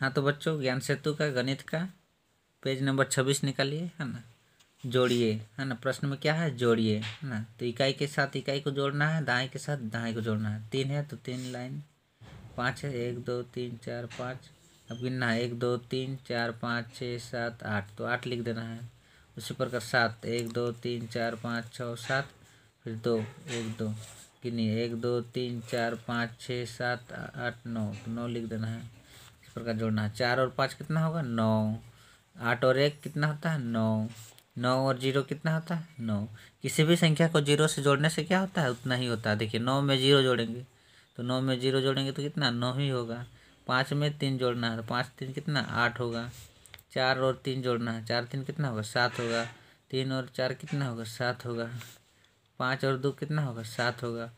हाँ तो बच्चों ज्ञान सेतु का गणित का पेज नंबर छब्बीस निकालिए है ना जोड़िए है ना प्रश्न में क्या है जोड़िए है ना तो इकाई के साथ इकाई को जोड़ना है दहाई के साथ दहाई को जोड़ना है तीन है तो तीन लाइन पाँच है एक दो तीन चार पाँच अब गिनना है एक दो तीन चार पाँच छः सात आठ तो आठ लिख देना है उसी प्रकार सात एक दो तीन चार पाँच छः सात फिर दो एक दो गिनिए एक दो तीन चार पाँच छः सात आठ नौ तो नौ लिख देना है इस प्रकार जोड़ना है चार और पाँच कितना होगा नौ आठ और एक कितना होता है नौ नौ और जीरो कितना होता है नौ किसी भी संख्या को जीरो से जोड़ने से क्या होता है उतना ही होता है देखिए नौ में जीरो जोड़ेंगे तो नौ में जीरो जोड़ेंगे तो कितना नौ ही होगा पाँच में तीन जोड़ना है तो पाँच तीन कितना आठ होगा चार और तीन जोड़ना है चार तीन कितना होगा सात होगा तीन और चार कितना होगा सात होगा पाँच और दो कितना होगा सात होगा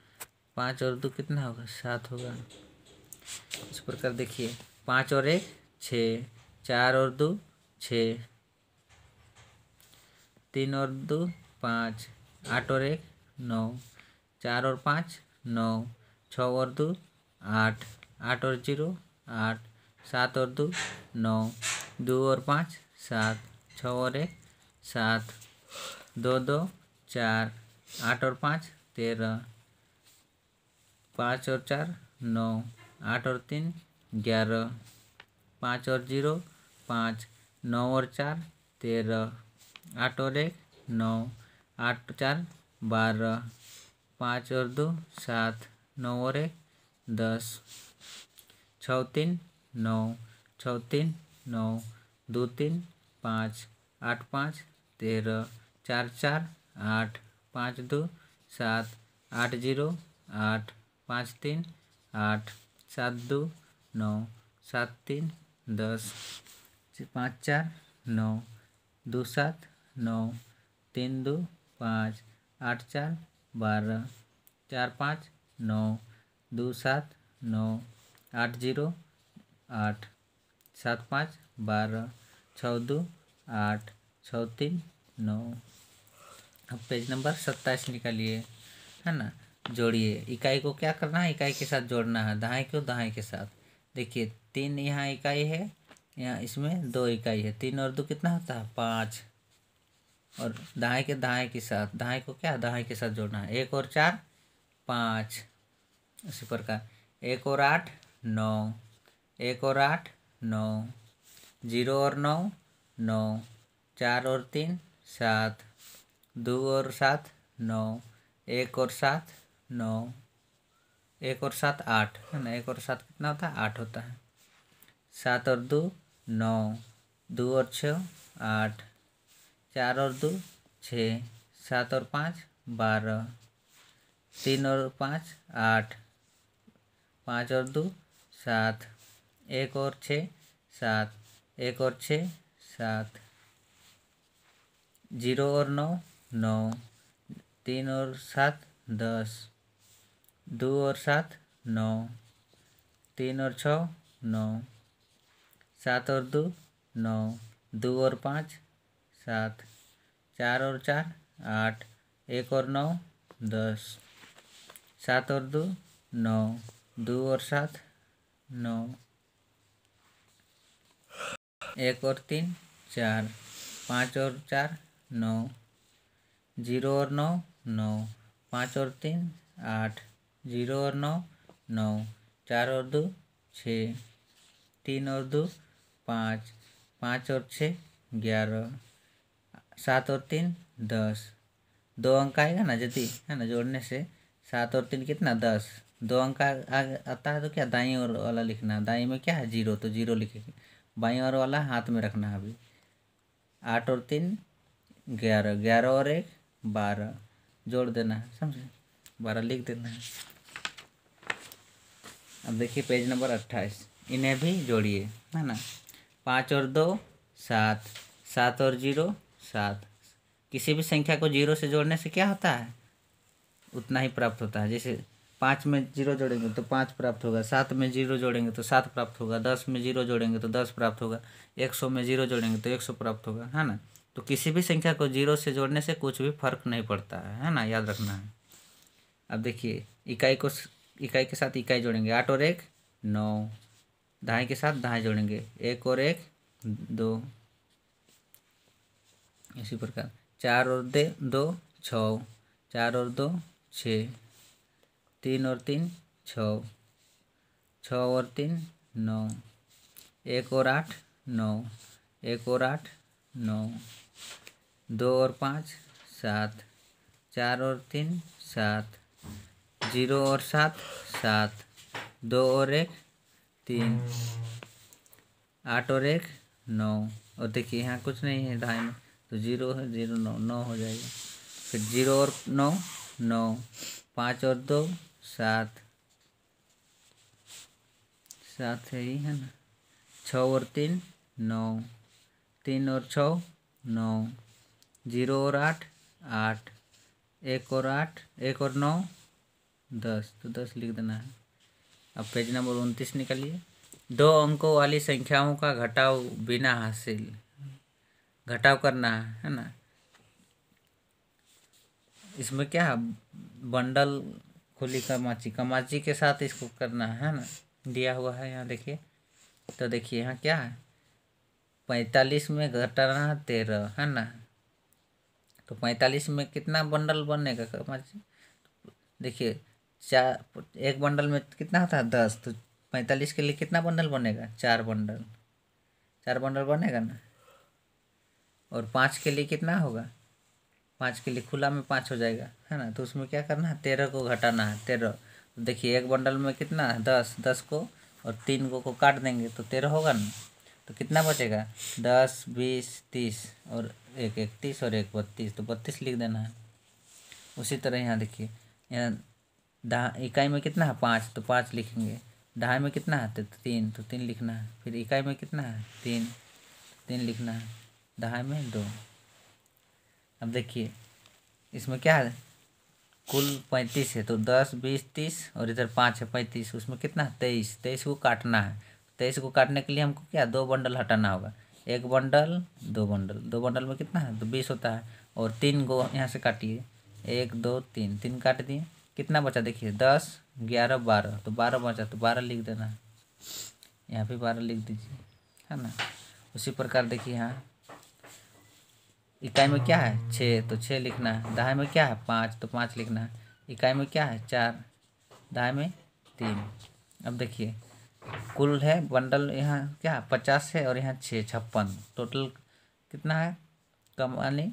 पाँच और दो कितना होगा सात होगा इस प्रकार देखिए पाँच और एक छः चार और दो छः तीन और दो पाँच आठ और एक नौ चार और पाँच नौ छ और दो आठ आठ और जीरो आठ सात और दो नौ दो और पाँच सात छः और एक सात दो दो चार आठ और पाँच तेरह पाँच और चार नौ आठ और तीन ग्यारह पाँच और जीरो पाँच नौ और चार तेरह आठ और एक नौ आठ चार बारह पाँच और दो सात नौ और एक दस छः तीन नौ छः तीन नौ दो तीन पाँच आठ पाँच तेरह चार चार आठ पाँच दो सात आठ जीरो आठ पाँच तीन आठ सात दो नौ सात तीन दस पाँच चार नौ दो सात नौ तीन दो पाँच आठ चार बारह चार पाँच नौ दो सात नौ आठ जीरो आठ सात पाँच बारह छः दो आठ छः तीन नौ अब पेज नंबर सत्ताईस निकालिए है ना जोड़िए इकाई को क्या करना है इकाई के साथ जोड़ना है दहाई को दहाई के साथ देखिए तीन यहाँ इकाई है यहाँ इसमें दो इकाई है तीन और दो कितना होता है पाँच और दहाई के दहाई के साथ दहाई को क्या दहाई के साथ जोड़ना है एक और चार पाँच उसी प्रकार एक और आठ नौ एक और आठ नौ जीरो और नौ नौ चार और तीन सात दो और सात नौ एक और सात नौ एक और सात आठ है ना एक और सात कितना होता है आठ होता है सात और दो नौ दो और छ आठ चार और दो छः सात और पाँच बारह तीन और पाँच आठ पाँच और दो सात एक और छः सात एक और छः सात जीरो और नौ नौ तीन और सात दस दो और सात नौ तीन और छः नौ सात और दो नौ दो और पाँच सात चार और चार आठ एक और नौ दस सात और दो नौ दो और सात नौ एक और तीन चार पाँच और चार नौ जीरो और नौ नौ पाँच और तीन आठ जीरो और नौ नौ चार और दो छः तीन और दो पाँच पाँच और छः ग्यारह सात और तीन दस दो अंक आएगा ना यदि है ना जोड़ने से सात और तीन कितना दस दो अंक आता है तो क्या दाई और वाला लिखना है दाई में क्या है जीरो तो जीरो लिखेंगे बाई और वाला हाथ में रखना है अभी आठ और तीन ग्यारह ग्यारह और एक बारह जोड़ देना है समझे बारह लिख देना है अब देखिए पेज नंबर अट्ठाईस इन्हें भी जोड़िए है ना पाँच और दो सात सात और जीरो सात किसी भी संख्या को जीरो से जोड़ने से क्या होता है उतना ही प्राप्त होता है जैसे पाँच में जीरो जोड़ेंगे तो पाँच प्राप्त होगा सात में जीरो जोड़ेंगे तो सात प्राप्त होगा दस में जीरो जोड़ेंगे तो दस प्राप्त होगा एक सौ में जीरो जोड़ेंगे तो एक सौ प्राप्त होगा है ना तो किसी भी संख्या को जीरो से जोड़ने से कुछ भी फर्क नहीं पड़ता है है ना याद रखना है अब देखिए इकाई को इकाई के साथ इकाई जोड़ेंगे आठ और एक नौ दहाई के साथ दहाई जोड़ेंगे एक और एक दो इसी प्रकार चार और दे दो छ चार और दो छ तीन और तीन छ छ और तीन नौ एक और आठ नौ एक और आठ नौ दो और पाँच सात चार और तीन सात जीरो और सात सात दो और एक तीन आठ और एक नौ और देखिए यहाँ कुछ नहीं है ढाई में तो जीरो है जीरो नौ नौ हो जाएगा फिर जीरो और नौ नौ पाँच और दो सात सात है ही है ना छः और तीन नौ तीन और छः नौ जीरो और आठ आठ एक और आठ एक और नौ दस तो दस लिख देना है अब पेज नंबर उनतीस निकालिए दो अंकों वाली संख्याओं का घटाव बिना हासिल घटाव करना है, है ना इसमें क्या है बंडल खुली कमाची कमाची के साथ इसको करना है ना दिया हुआ है यहाँ देखिए तो देखिए यहाँ क्या है पैंतालीस में घटाना है तेरह है ना तो पैंतालीस में कितना बंडल बनेगा कमाची देखिए चार एक बंडल में कितना होता है दस तो पैंतालीस के लिए कितना बंडल बनेगा चार बंडल चार बंडल बनेगा ना और पाँच के लिए कितना होगा पाँच के लिए खुला में पाँच हो जाएगा है ना तो उसमें क्या करना है तेरह को घटाना है तेरह तो देखिए एक बंडल में कितना है दस दस को और तीन को को काट देंगे तो तेरह होगा ना तो कितना बचेगा दस बीस तीस और एक इकतीस और एक बत्तीस तो बत्तीस लिख देना है उसी तरह यहाँ देखिए यहाँ दहा इकाई में कितना है पाँच तो पाँच लिखेंगे दहाई में कितना है तो तीन तो तीन लिखना है फिर इकाई में कितना है तीन तीन लिखना है दहाई में दो अब देखिए इसमें क्या है कुल पैंतीस है तो दस बीस तीस और इधर पाँच है पैंतीस उसमें कितना है तेईस तेईस को काटना है तेईस को काटने के लिए हमको क्या दो बंडल हटाना होगा एक बंडल दो बंडल दो बंडल में कितना है तो बीस होता है और तीन को यहाँ से काटिए एक दो तीन तीन काट दिए कितना बचा देखिए दस ग्यारह बारह तो बारह बचा तो बारह लिख देना यहाँ पे बारह लिख दीजिए है ना उसी प्रकार देखिए यहाँ इकाई में क्या है छः तो छः लिखना है दहाई में क्या है पाँच तो पाँच लिखना है इकाई में क्या है चार दहाई में तीन अब देखिए कुल है बंडल यहाँ क्या पचास है और यहाँ छः छप्पन टोटल कितना है कम यानी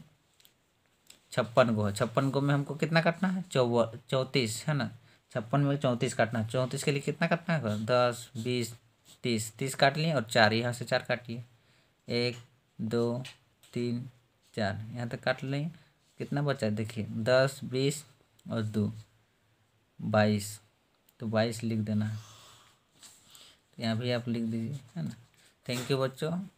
छप्पन को है छप्पन को में हमको कितना काटना है चौव चौंतीस है ना छप्पन में चौंतीस काटना है चौंतीस के लिए कितना काटना है दस बीस तीस तीस काट लिए और चार यहाँ से चार काटिए एक दो तीन चार यहाँ तक काट लें कितना बचा देखिए दस बीस और दो बाईस तो बाईस लिख देना है तो यहाँ भी आप लिख दीजिए है ना थैंक यू बच्चों